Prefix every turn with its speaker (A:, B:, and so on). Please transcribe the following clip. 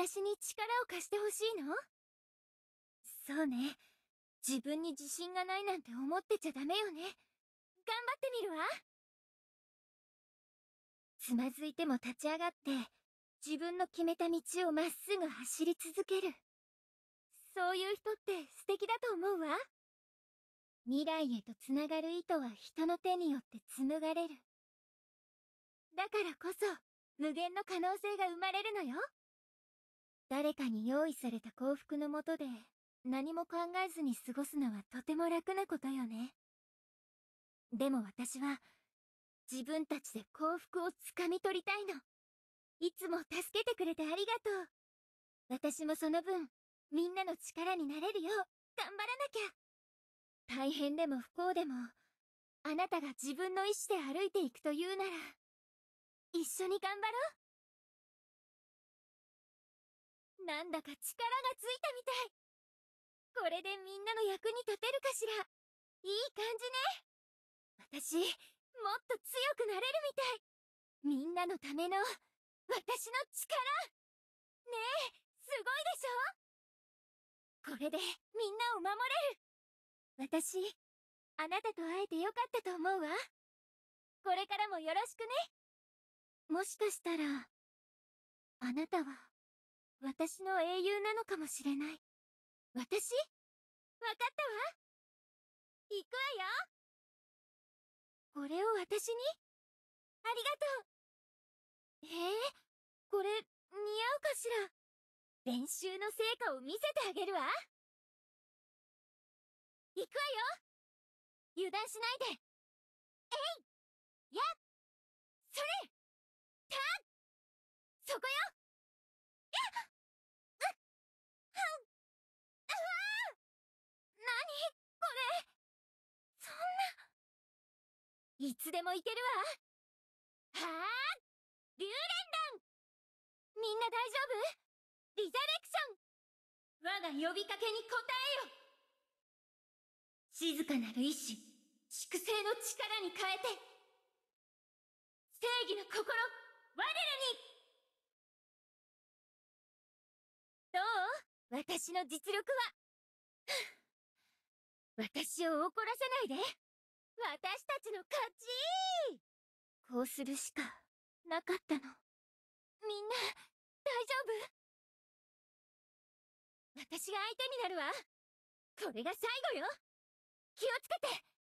A: 私に力を貸してほしいのそうね。自分に自信がないなんて思ってちゃダメよね。頑張ってみるわ。つまずいても立ち上がって、自分の決めた道をまっすぐ走り続ける。そういう人って素敵だと思うわ。未来へとつながる糸は人の手によって紡がれる。だからこそ、無限の可能性が生まれるのよ。誰かに用意された幸福のもとで、何も考えずに過ごすのはとても楽なことよね。でも私は、自分たちで幸福をつかみ取りたいの。いつも助けてくれてありがとう。私もその分、みんなの力になれるよう、頑張らなきゃ。大変でも不幸でも、あなたが自分の意志で歩いていくというなら、一緒に頑張ろうなんだか力がついたみたいこれでみんなの役に立てるかしらいい感じね私もっと強くなれるみたいみんなのための私の力ねえすごいでしょこれでみんなを守れる私あなたと会えてよかったと思うわこれからもよろしくねもしかしたらあなたは私の英雄なのかもしれない。私わかったわ行くわよこれを私にありがとうへえ、これ、似合うかしら練習の成果を見せてあげるわ行くわよ油断しないでそんないつでもいけるわはあ竜連弾みんな大丈夫リザレクション我が呼びかけに応えよ静かなる意志粛清の力に変えて正義の心我らにどう私の実力は私を怒らせないで私たちの勝ちこうするしかなかったのみんな大丈夫私が相手になるわこれが最後よ気をつけて